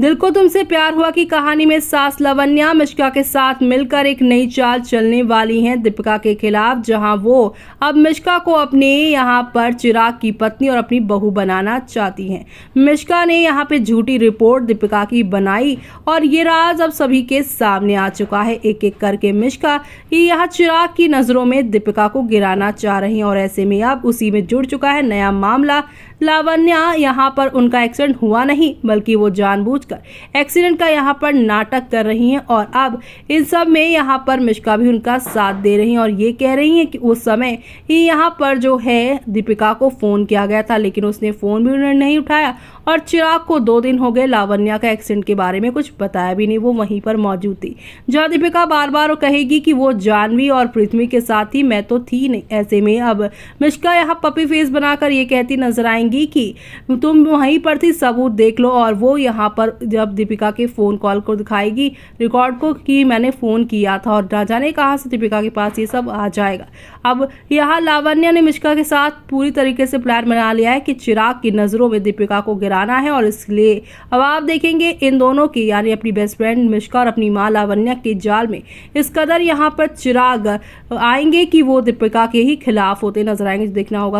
दिल को तुमसे प्यार हुआ की कहानी में सास लवन्या मिश्का के साथ मिलकर एक नई चाल चलने वाली हैं दीपिका के खिलाफ जहां वो अब मिश्का को अपने यहां पर चिराग की पत्नी और अपनी बहू बनाना चाहती हैं मिश्का ने यहां पे झूठी रिपोर्ट दीपिका की बनाई और ये राज अब सभी के सामने आ चुका है एक एक करके मिश्का ये यहाँ चिराग की नज़रों में दीपिका को गिराना चाह रही हैं और ऐसे में अब उसी में जुड़ चुका है नया मामला लावण्या यहाँ पर उनका एक्सीडेंट हुआ नहीं बल्कि वो जानबूझ पहुंचकर एक्सीडेंट का यहाँ पर नाटक कर रही हैं और अब इन सब में यहाँ पर मिश्का भी उनका साथ दे रही हैं और ये कह रही हैं कि उस समय ही यहाँ पर जो है दीपिका को फ़ोन किया गया था लेकिन उसने फ़ोन भी उन्होंने नहीं उठाया और चिराग को दो दिन हो गए लावण्या का एक्सीडेंट के बारे में कुछ बताया भी नहीं वो वहीं पर मौजूद थी जहाँ दीपिका बार बार कहेगी कि वो जानवी और पृथ्वी के साथ ही मैं तो थी नहीं ऐसे में अब मिश्का यहाँ पपी फेस बनाकर ये कहती नजर आएंगी कि तुम वहीं पर थी सबूत देख लो और वो यहाँ पर जब दीपिका के फ़ोन कॉल को दिखाएगी रिकॉर्ड को कि मैंने फ़ोन किया था और ना जाने कहाँ से दीपिका के पास ये सब आ जाएगा अब यहाँ लावण्या ने मिश्का के साथ पूरी तरीके से प्लान बना लिया है कि चिराग की नज़रों में दीपिका को गिरा लाना है और इसलिए अब आप देखेंगे इन दोनों के यानी अपनी बेस्ट फ्रेंड मिश्का और अपनी माँ लावण्या के जाल में इस कदर यहाँ पर चिराग आएंगे कि वो दीपिका के ही खिलाफ होते नजर आएंगे देखना होगा